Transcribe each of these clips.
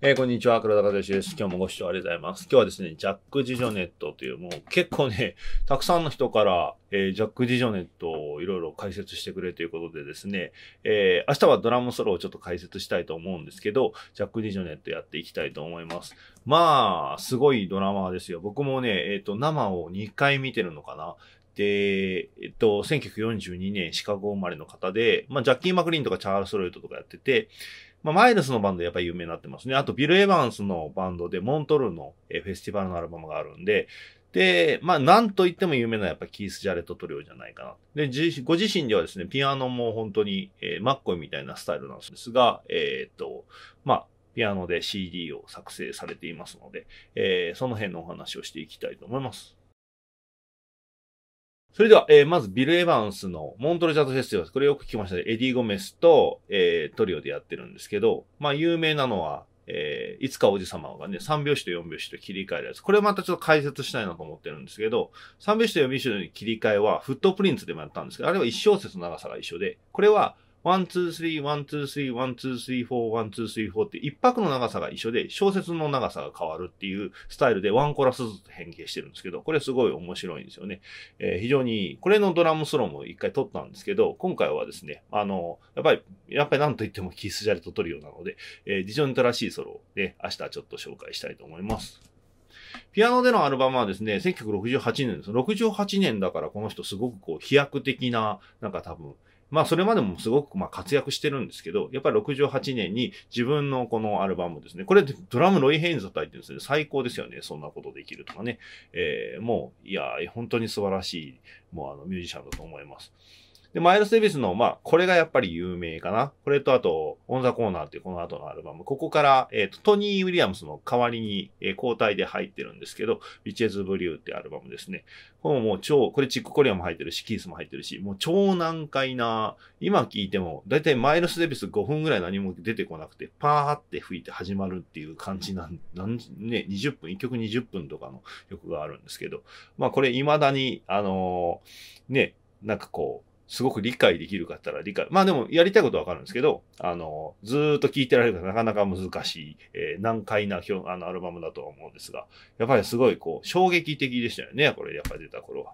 えー、こんにちは。黒田和義です。今日もご視聴ありがとうございます。今日はですね、ジャック・ジジョネットという、もう結構ね、たくさんの人から、えー、ジャック・ジジョネットをいろいろ解説してくれということでですね、えー、明日はドラムソロをちょっと解説したいと思うんですけど、ジャック・ジジョネットやっていきたいと思います。まあ、すごいドラマーですよ。僕もね、えっ、ー、と、生を2回見てるのかな。で、えっと、1942年シカゴ生まれの方で、まあ、ジャッキー・マクリーンとかチャールス・ロイトとかやってて、まあ、マイルスのバンドやっぱり有名になってますね。あと、ビル・エヴァンスのバンドで、モントルーのフェスティバルのアルバムがあるんで、で、まあ、なんと言っても有名なやっぱキース・ジャレット・トリオじゃないかな。で、ご自身ではですね、ピアノも本当に、えー、マッコイみたいなスタイルなんですが、えー、っと、まあ、ピアノで CD を作成されていますので、えー、その辺のお話をしていきたいと思います。それでは、えー、まずビル・エヴァンスのモントルジャズフェスティバル。これよく聞きましたね。エディ・ゴメスと、えー、トリオでやってるんですけど、まあ有名なのは、えー、いつかおじさまがね、3拍子と4拍子と切り替えるやつ。これまたちょっと解説したいなと思ってるんですけど、3拍子と4拍子の切り替えは、フットプリンツでもやったんですけど、あれは1小節の長さが一緒で、これは、ワン、ツー、スリー、ワン、ツー、スリー、ワン、ツー、スリー、フォー、ワン、ツー、スリー、フォーって一拍の長さが一緒で、小説の長さが変わるっていうスタイルでワンコラスずつ変形してるんですけど、これすごい面白いんですよね。えー、非常に、これのドラムソロも一回撮ったんですけど、今回はですね、あの、やっぱり、やっぱりなんといってもキスジャレとトリオなので、えー、非常にらしいソロをね、明日ちょっと紹介したいと思います。ピアノでのアルバムはですね、1968年です。68年だからこの人すごくこう飛躍的な、なんか多分、まあそれまでもすごくまあ活躍してるんですけど、やっぱり68年に自分のこのアルバムですね、これドラムロイ・ヘインズ書いてるんですね、最高ですよね、そんなことできるとかね。えー、もう、いや、本当に素晴らしい、もうあのミュージシャンだと思います。で、マイルス・デビスの、まあ、これがやっぱり有名かな。これとあと、オン・ザ・コーナーっていうこの後のアルバム。ここから、えっ、ー、と、トニー・ウィリアムスの代わりに、えー、交代で入ってるんですけど、ビチェズ・ブリューってアルバムですね。これもう超、これチック・コリアも入ってるし、キースも入ってるし、もう超難解な、今聞いても、だいたいマイルス・デビス5分ぐらい何も出てこなくて、パーって吹いて始まるっていう感じなん、なんね、20分、1曲20分とかの曲があるんですけど、まあこれ未だに、あのー、ね、なんかこう、すごく理解できるかったら理解。まあでも、やりたいことはわかるんですけど、あの、ずーっと聴いてられるからなかなか難しい、えー、難解なあのアルバムだとは思うんですが、やっぱりすごいこう、衝撃的でしたよね、これ、やっぱり出た頃は。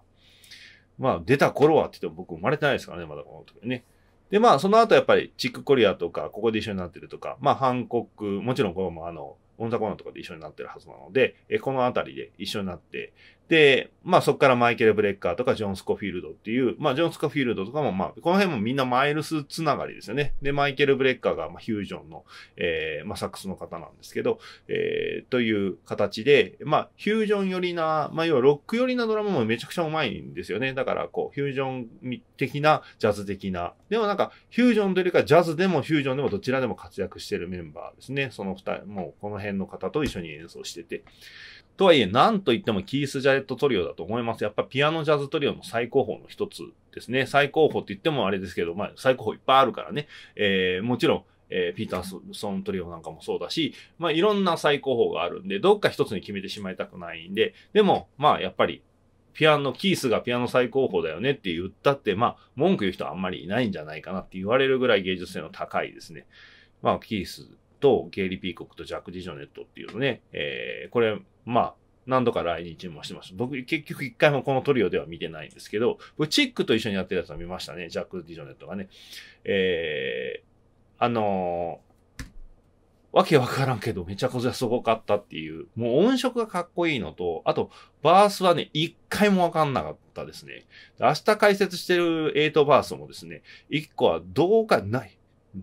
まあ、出た頃はって言っても僕生まれてないですからね、まだこの時ね。で、まあ、その後やっぱり、チックコリアとか、ここで一緒になってるとか、まあ、ハンコック、もちろんこれもあの、オンザコーナーとかで一緒になってるはずなので、えこの辺りで一緒になって、で、まあそこからマイケル・ブレッカーとかジョン・スコフィールドっていう、まあジョン・スコフィールドとかもまあ、この辺もみんなマイルスつながりですよね。で、マイケル・ブレッカーがまあフュージョンの、えー、まあサックスの方なんですけど、えー、という形で、まあフュージョン寄りな、まあ要はロック寄りなドラムもめちゃくちゃうまいんですよね。だからこう、フュージョン的な、ジャズ的な。でもなんか、フュージョンというよりかジャズでもフュージョンでもどちらでも活躍してるメンバーですね。その二人、もうこの辺の方と一緒に演奏してて。とはいえ、なんといってもキース・ジャレットトリオだと思います。やっぱピアノジャズトリオの最高峰の一つですね。最高峰って言ってもあれですけど、まあ最高峰いっぱいあるからね。えー、もちろん、えー、ピーターソントリオなんかもそうだし、まあいろんな最高峰があるんで、どっか一つに決めてしまいたくないんで、でも、まあやっぱり、ピアノ、キースがピアノ最高峰だよねって言ったって、まあ文句言う人はあんまりいないんじゃないかなって言われるぐらい芸術性の高いですね。まあキースとゲイリー・ピーコックとジャック・ディジョネットっていうのね、えー、これ、まあ、何度か来日もしてます。僕、結局一回もこのトリオでは見てないんですけど、僕、チックと一緒にやってるやつは見ましたね。ジャック・ディジョネットがね。えー、あのー、わけわからんけど、めちゃくちゃすごかったっていう、もう音色がかっこいいのと、あと、バースはね、一回もわかんなかったですね。明日解説してる8バースもですね、一個はどうかない。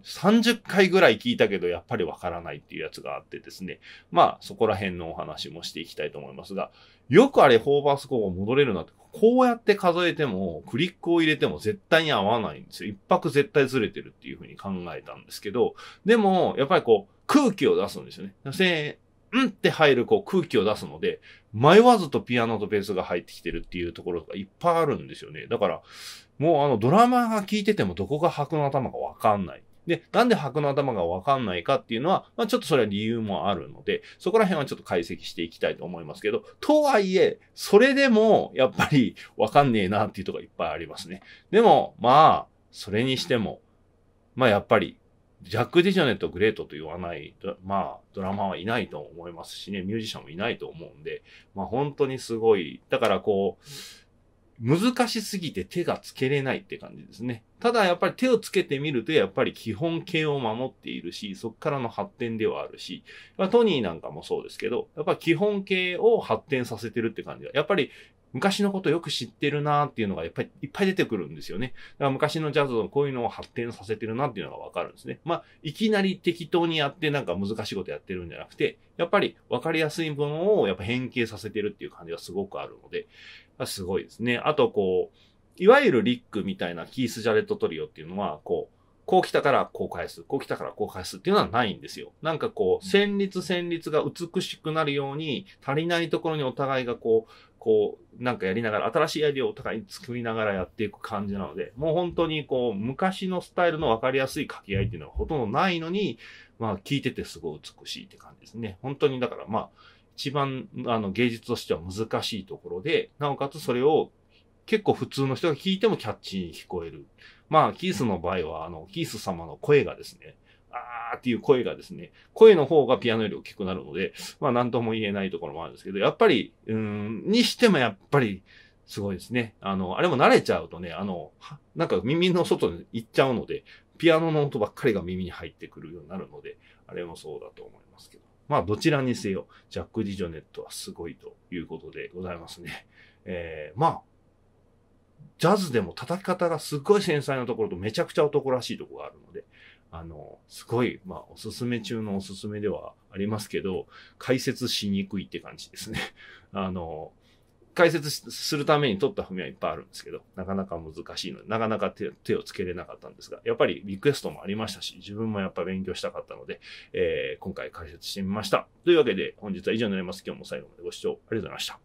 30回ぐらい聞いたけどやっぱりわからないっていうやつがあってですね。まあそこら辺のお話もしていきたいと思いますが、よくあれホーバースコー戻れるなって、こうやって数えてもクリックを入れても絶対に合わないんですよ。一泊絶対ずれてるっていうふうに考えたんですけど、でもやっぱりこう空気を出すんですよね。うんって入るこう空気を出すので、迷わずとピアノとベースが入ってきてるっていうところがいっぱいあるんですよね。だから、もうあのドラマが聴いててもどこが白の頭かわかんない。で、なんで白の頭がわかんないかっていうのは、まあ、ちょっとそれは理由もあるので、そこら辺はちょっと解析していきたいと思いますけど、とはいえ、それでも、やっぱりわかんねえなっていうとこがいっぱいありますね。でも、まあ、それにしても、まあやっぱり、ジャック・ディジョネット・グレートと言わない、まあ、ドラマはいないと思いますしね、ミュージシャンもいないと思うんで、まあ本当にすごい、だからこう、難しすぎて手がつけれないって感じですね。ただやっぱり手をつけてみるとやっぱり基本形を守っているし、そこからの発展ではあるし、まあ、トニーなんかもそうですけど、やっぱ基本形を発展させてるって感じが、やっぱり昔のことよく知ってるなっていうのがやっぱりいっぱい出てくるんですよね。だから昔のジャズのこういうのを発展させてるなっていうのがわかるんですね。まあ、いきなり適当にやってなんか難しいことやってるんじゃなくて、やっぱりわかりやすいものをやっぱ変形させてるっていう感じがすごくあるので、すごいですね。あとこう、いわゆるリックみたいなキース・ジャレット・トリオっていうのは、こう、こう来たからこう返す、こう来たからこう返すっていうのはないんですよ。なんかこう、旋律旋律が美しくなるように、足りないところにお互いがこう、こう、なんかやりながら、新しいアイデアをお互いに作りながらやっていく感じなので、もう本当にこう、昔のスタイルの分かりやすい掛け合いっていうのはほとんどないのに、まあ聞いててすごい美しいって感じですね。本当にだからまあ、一番あの芸術としては難しいところで、なおかつそれを結構普通の人が聞いてもキャッチに聞こえる。まあ、キースの場合は、あの、キース様の声がですね、あーっていう声がですね、声の方がピアノより大きくなるので、まあ何とも言えないところもあるんですけど、やっぱり、うん、にしてもやっぱり、すごいですね。あの、あれも慣れちゃうとね、あの、なんか耳の外に行っちゃうので、ピアノの音ばっかりが耳に入ってくるようになるので、あれもそうだと思いますけど。まあ、どちらにせよ、ジャック・ディジョネットはすごいということでございますね。えー、まあ、ジャズでも叩き方がすっごい繊細なところとめちゃくちゃ男らしいところがあるので、あの、すごい、まあ、おすすめ中のおすすめではありますけど、解説しにくいって感じですね。あの、解説するために取った踏みはいっぱいあるんですけど、なかなか難しいので、なかなか手手をつけれなかったんですが、やっぱりリクエストもありましたし、自分もやっぱ勉強したかったので、えー、今回解説してみました。というわけで、本日は以上になります。今日も最後までご視聴ありがとうございました。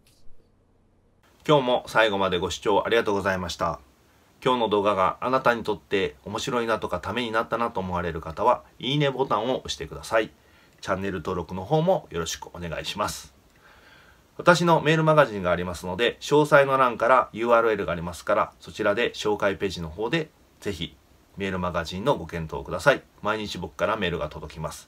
今日も最後までご視聴ありがとうございました。今日の動画があなたにとって面白いなとかためになったなと思われる方は、いいねボタンを押してください。チャンネル登録の方もよろしくお願いします。私のメールマガジンがありますので、詳細の欄から URL がありますから、そちらで紹介ページの方で、ぜひメールマガジンのご検討ください。毎日僕からメールが届きます。